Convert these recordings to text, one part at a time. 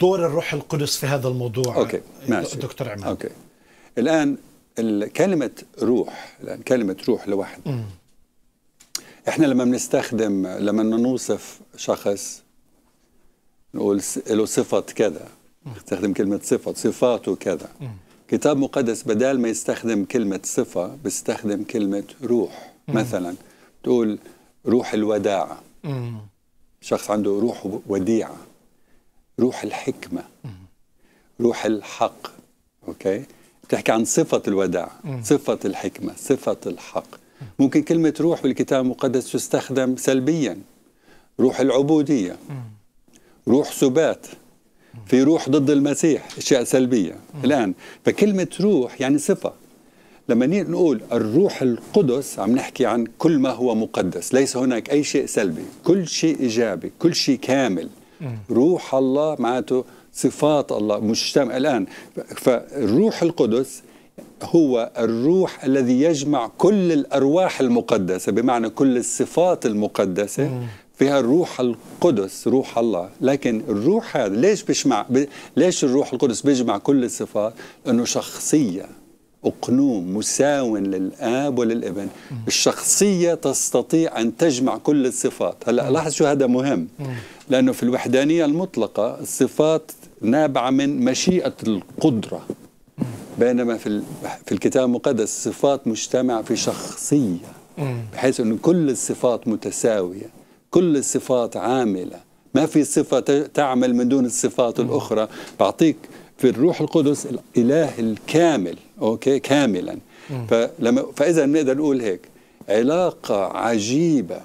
دور الروح القدس في هذا الموضوع أوكي. ماشي. دكتور عماد أوكي. الآن كلمة روح الآن كلمة روح لوحدها احنا لما بنستخدم لما نوصف شخص نقول له صفة كذا نستخدم كلمة صفة صفاته كذا كتاب مقدس بدال ما يستخدم كلمة صفة بيستخدم كلمة روح مثلا تقول روح الوداعة شخص عنده روح وديعة روح الحكمه روح الحق اوكي بتحكي عن صفه الوداع صفه الحكمه صفه الحق ممكن كلمه روح بالكتاب المقدس تستخدم سلبيا روح العبوديه روح سبات في روح ضد المسيح اشياء سلبيه الان فكلمه روح يعني صفه لما نقول الروح القدس عم نحكي عن كل ما هو مقدس ليس هناك أي شيء سلبي كل شيء إيجابي كل شيء كامل روح الله معناته صفات الله مجتمع الآن فالروح القدس هو الروح الذي يجمع كل الأرواح المقدسة بمعنى كل الصفات المقدسة فيها الروح القدس روح الله لكن الروح هذا ليش بيجمع ليش الروح القدس بيجمع كل الصفات لأنه شخصية أقنوم مساو للآب وللابن مم. الشخصية تستطيع أن تجمع كل الصفات هلأ لاحظ شو هذا مهم مم. لأنه في الوحدانية المطلقة الصفات نابعة من مشيئة القدرة مم. بينما في, في الكتاب المقدس الصفات مجتمعة في شخصية بحيث أن كل الصفات متساوية كل الصفات عاملة ما في صفة تعمل من دون الصفات الأخرى بعطيك في الروح القدس الإله الكامل اوكي كاملا فلما فاذا بنقدر نقول هيك علاقه عجيبه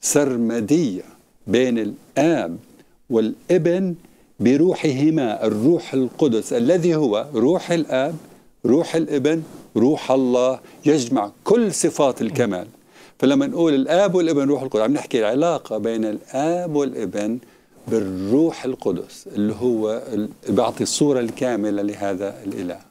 سرمديه بين الاب والابن بروحهما الروح القدس الذي هو روح الاب روح الابن روح الله يجمع كل صفات الكمال فلما نقول الاب والابن روح القدس عم نحكي العلاقه بين الاب والابن بالروح القدس اللي هو بيعطي الصوره الكامله لهذا الاله